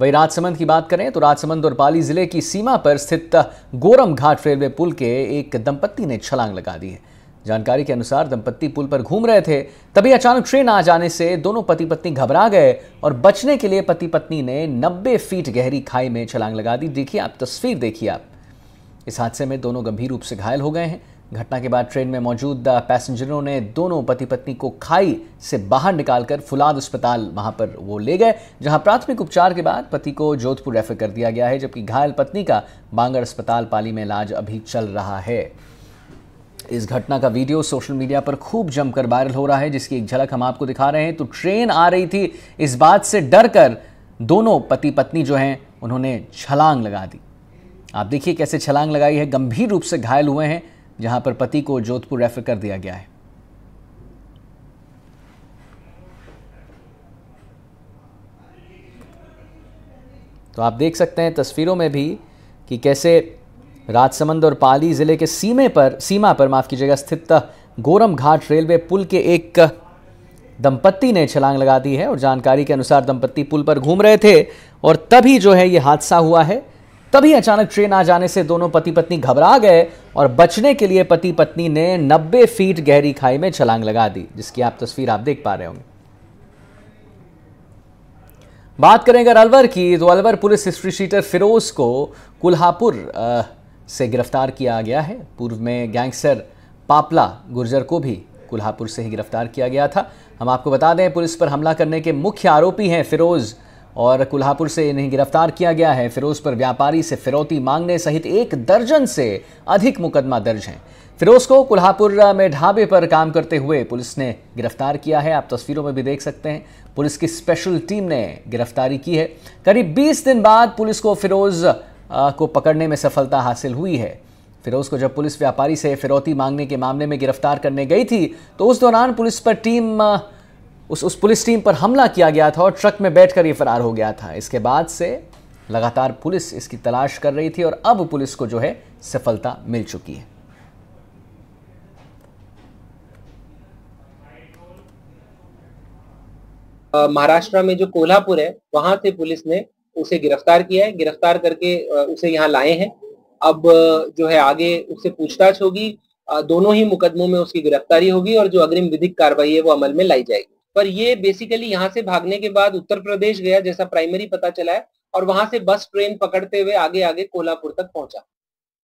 वहीं राजसमंद की बात करें तो राजसमंद और पाली जिले की सीमा पर स्थित गोरम घाट रेलवे पुल के एक दंपत्ति ने छलांग लगा दी है जानकारी के अनुसार दंपत्ति पुल पर घूम रहे थे तभी अचानक ट्रेन आ जाने से दोनों पति पत्नी घबरा गए और बचने के लिए पति पत्नी ने 90 फीट गहरी खाई में छलांग लगा दी देखिए आप तस्वीर देखिए आप इस हादसे में दोनों गंभीर रूप से घायल हो गए हैं घटना के बाद ट्रेन में मौजूद पैसेंजरों ने दोनों पति पत्नी को खाई से बाहर निकालकर फुलाद अस्पताल वहां पर वो ले गए जहां प्राथमिक उपचार के बाद पति को जोधपुर रेफर कर दिया गया है जबकि घायल पत्नी का बांगड़ अस्पताल पाली में इलाज अभी चल रहा है इस घटना का वीडियो सोशल मीडिया पर खूब जमकर वायरल हो रहा है जिसकी एक झलक हम आपको दिखा रहे हैं तो ट्रेन आ रही थी इस बात से डर कर दोनों पति पत्नी जो हैं उन्होंने छलांग लगा दी आप देखिए कैसे छलांग लगाई है गंभीर रूप से घायल हुए हैं जहां पर पति को जोधपुर रेफर कर दिया गया है तो आप देख सकते हैं तस्वीरों में भी कि कैसे राजसमंद और पाली ज़िले के सीमे पर सीमा पर माफ़ कीजिएगा स्थित गोरम घाट रेलवे पुल के एक दंपत्ति ने छलांग लगा दी है और जानकारी के अनुसार दंपत्ति पुल पर घूम रहे थे और तभी जो है ये हादसा हुआ है तभी अचानक ट्रेन आ जाने से दोनों पति पत्नी घबरा गए और बचने के लिए पति पत्नी ने 90 फीट गहरी खाई में छलांग लगा दी जिसकी आप तस्वीर आप देख पा रहे होंगे बात करें अगर अलवर की तो Alwar police history sheeter Firoz को कुल्हापुर से गिरफ्तार किया गया है पूर्व में गैंगस्टर पापला गुर्जर को भी कुल्हापुर से ही गिरफ्तार किया गया था हम आपको बता दें पुलिस पर हमला करने के मुख्य आरोपी हैं फिरोज़ और कोल्हापुर से इन्हें गिरफ्तार किया गया है फिरोज पर व्यापारी से फिरौती मांगने सहित एक दर्जन से अधिक मुकदमा दर्ज हैं फिरोज को कोल्हापुर में ढाबे पर काम करते हुए पुलिस ने गिरफ्तार किया है आप तस्वीरों में भी देख सकते हैं पुलिस की स्पेशल टीम ने गिरफ्तारी की है करीब 20 दिन बाद पुलिस को फिरोज को पकड़ने में सफलता हासिल हुई है फिरोज को जब पुलिस व्यापारी से फिरौती मांगने के मामले में गिरफ्तार करने गई थी तो उस दौरान पुलिस पर टीम उस उस पुलिस टीम पर हमला किया गया था और ट्रक में बैठकर ये फरार हो गया था इसके बाद से लगातार पुलिस इसकी तलाश कर रही थी और अब पुलिस को जो है सफलता मिल चुकी है महाराष्ट्र में जो कोल्हापुर है वहां से पुलिस ने उसे गिरफ्तार किया है गिरफ्तार करके उसे यहाँ लाए हैं अब जो है आगे उससे पूछताछ होगी दोनों ही मुकदमों में उसकी गिरफ्तारी होगी और जो अग्रिम विधिक कार्रवाई है वो अमल में लाई जाएगी पर ये बेसिकली यहाँ से भागने के बाद उत्तर प्रदेश गया जैसा प्राइमरी पता चला है और वहां से बस ट्रेन पकड़ते हुए आगे आगे कोल्हापुर तक पहुंचा